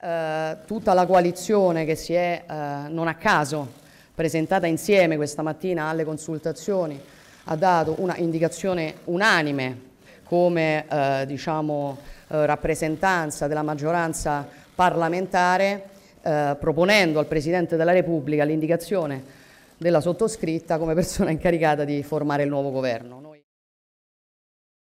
Eh, tutta la coalizione che si è, eh, non a caso, presentata insieme questa mattina alle consultazioni, ha dato una indicazione unanime come eh, diciamo, eh, rappresentanza della maggioranza parlamentare, eh, proponendo al Presidente della Repubblica l'indicazione della sottoscritta come persona incaricata di formare il nuovo governo.